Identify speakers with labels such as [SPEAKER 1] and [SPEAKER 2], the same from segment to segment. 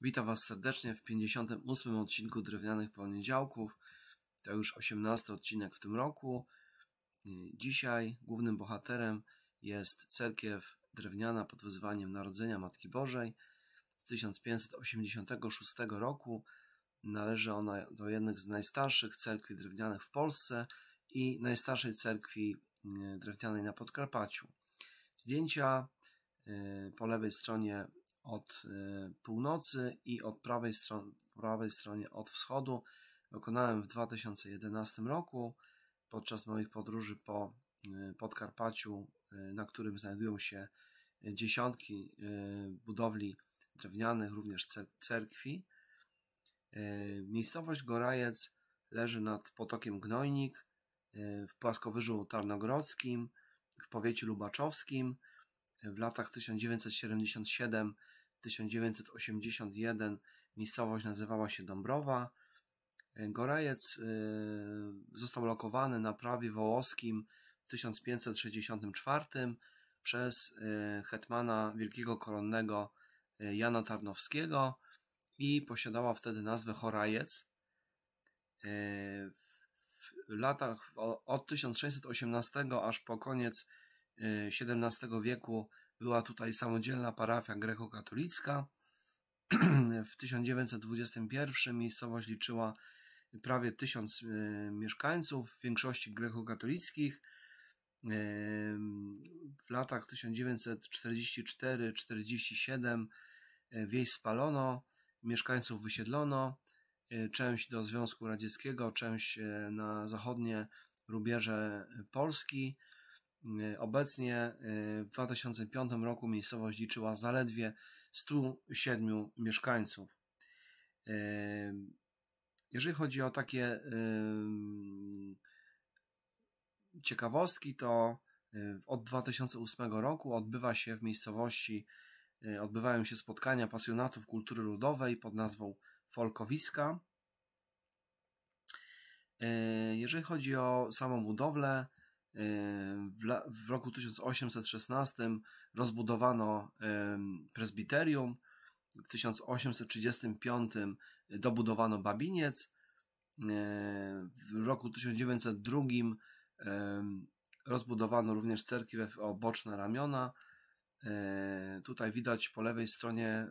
[SPEAKER 1] Witam Was serdecznie w 58 odcinku Drewnianych Poniedziałków. To już 18 odcinek w tym roku. Dzisiaj głównym bohaterem jest cerkiew drewniana pod wezwaniem Narodzenia Matki Bożej z 1586 roku. Należy ona do jednych z najstarszych cerkwi drewnianych w Polsce i najstarszej cerkwi e, drewnianej na Podkarpaciu. Zdjęcia e, po lewej stronie od y, północy i od prawej, stron prawej stronie od wschodu. wykonałem w 2011 roku podczas moich podróży po y, Podkarpaciu, y, na którym znajdują się dziesiątki budowli drewnianych, również cerkwi. Miejscowość Gorajec leży nad potokiem Gnojnik w płaskowyżu tarnogrodzkim w powiecie lubaczowskim. W latach 1977 1981 miejscowość nazywała się Dąbrowa. E, Gorajec e, został lokowany na prawie wołoskim w 1564 przez e, hetmana wielkiego koronnego Jana Tarnowskiego i posiadała wtedy nazwę Chorajec. W latach od 1618 aż po koniec XVII wieku była tutaj samodzielna parafia grekokatolicka. W 1921 miejscowość liczyła prawie tysiąc e, mieszkańców, w większości grekokatolickich. E, w latach 1944-47 e, wieś spalono, mieszkańców wysiedlono, część do Związku Radzieckiego, część na zachodnie rubieże Polski. Y, obecnie y, w 2005 roku miejscowość liczyła zaledwie 107 mieszkańców. Y, jeżeli chodzi o takie ciekawostki, to od 2008 roku odbywa się w miejscowości, odbywają się spotkania pasjonatów kultury ludowej pod nazwą Folkowiska. Jeżeli chodzi o samą budowlę, w, roku 1816 rozbudowano prezbiterium, w 1835 dobudowano Babiniec, e, w roku 1902 rozbudowano również cerkiew o boczne ramiona. E, tutaj widać po lewej stronie e,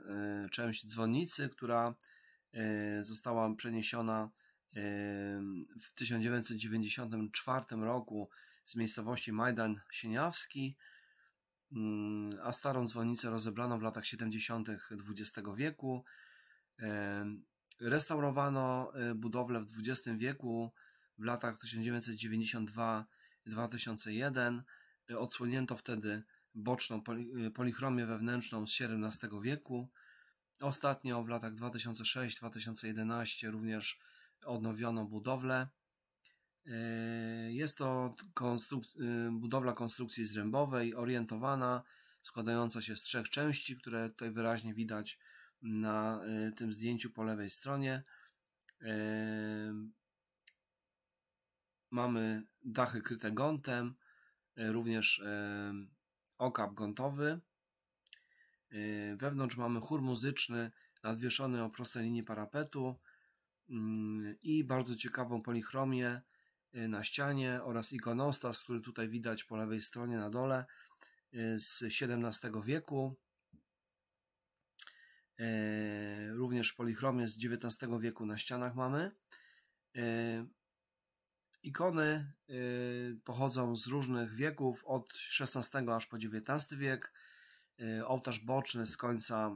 [SPEAKER 1] część dzwonnicy, która została przeniesiona w 1994 roku z miejscowości Majdan Sieniawski, mm, a starą dzwonnicę rozebrano w latach 70. XX wieku. Restaurowano y, budowlę w XX wieku w latach 1992-2001. Odsłonięto wtedy boczną y, polichromię wewnętrzną z XVII wieku. Ostatnio w latach 2006-2011 również odnowiono budowlę. E, jest to konstruk e, budowla konstrukcji zrębowej, orientowana, składająca się z trzech części, które tutaj wyraźnie widać na e, tym zdjęciu po lewej stronie. Mamy dachy kryte gątem, również okap gątowy. Wewnątrz mamy chór muzyczny nadwieszony o prostej linii parapetu. Mm, i bardzo ciekawą polichromię y, na ścianie oraz ikonostas, który tutaj widać po lewej stronie na dole y, z XVII wieku. Y, również polichromię z XIX wieku na ścianach mamy. Ikony pochodzą z różnych wieków, od XVI aż po XIX wiek. Ołtarz boczny z końca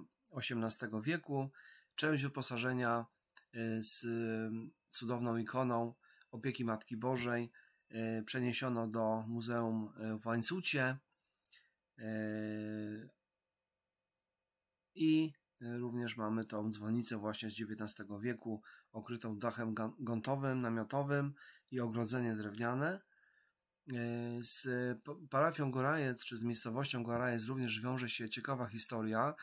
[SPEAKER 1] XVIII wieku. Część wyposażenia Y, z cudowną ikoną opieki Matki Bożej y, przeniesiono do Muzeum y, w Łańcucie i również mamy tą dzwonicę właśnie z XIX wieku okrytą dachem gątowym, namiotowym i ogrodzenie drewniane. Z parafią Gorajec, czy z miejscowością Gorajec również wiąże się ciekawa historia,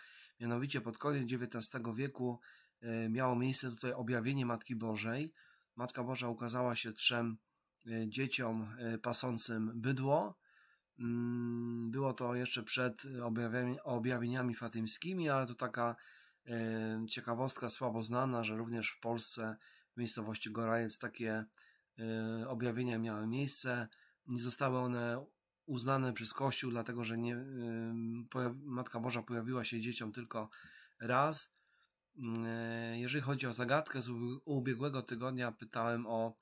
[SPEAKER 1] mianowicie pod koniec XIX wieku E, miało miejsce tutaj objawienie Matki Bożej. Matka Boża ukazała się trzem e, dzieciom e, pasącym bydło. Mm, było to jeszcze przed objawieniami fatymskimi, ale to taka ciekawostka słabo znana, że również w Polsce, w miejscowości Gorajec, takie objawienia miały miejsce. Nie zostały one uznane przez Kościół, dlatego że nie, Matka Boża pojawiła się dzieciom tylko raz. E, jeżeli chodzi o zagadkę z ubiegłego tygodnia, pytałem o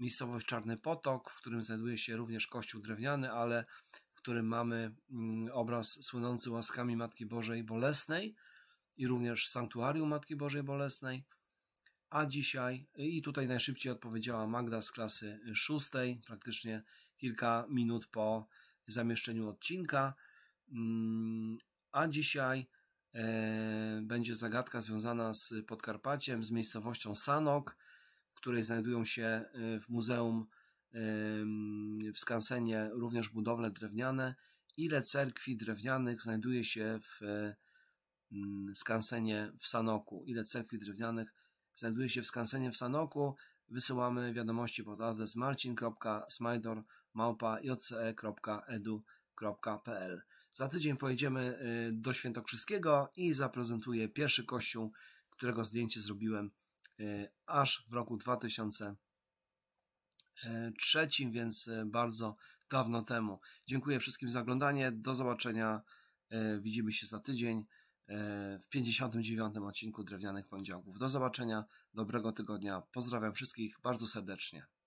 [SPEAKER 1] miejscowość Czarny Potok, w którym znajduje się również kościół drewniany, ale w którym mamy mm, obraz słynący łaskami Matki Bożej Bolesnej i również sanktuarium Matki Bożej Bolesnej. A dzisiaj, i tutaj najszybciej odpowiedziała Magda z klasy szóstej, praktycznie kilka minut po zamieszczeniu odcinka. Mm, a dzisiaj E, będzie zagadka związana z Podkarpaciem, z miejscowością Sanok, w której znajdują się e, w muzeum w skansenie również budowle drewniane. Ile cerkwi drewnianych znajduje się w e, mm, skansenie w Sanoku? Ile cerkwi drewnianych znajduje się w skansenie w Sanoku? Wysyłamy wiadomości pod adres marcin.smajdor.jce.edu.pl za tydzień pojedziemy y, do Świętokrzyskiego i zaprezentuję pierwszy kościół, którego zdjęcie zrobiłem y, aż w roku 2003, y, więc bardzo dawno temu. Dziękuję wszystkim za oglądanie. Do zobaczenia. Widzimy się za tydzień w 59. odcinku Drewnianych Poniedziałków. Do zobaczenia, dobrego tygodnia. Pozdrawiam wszystkich bardzo serdecznie.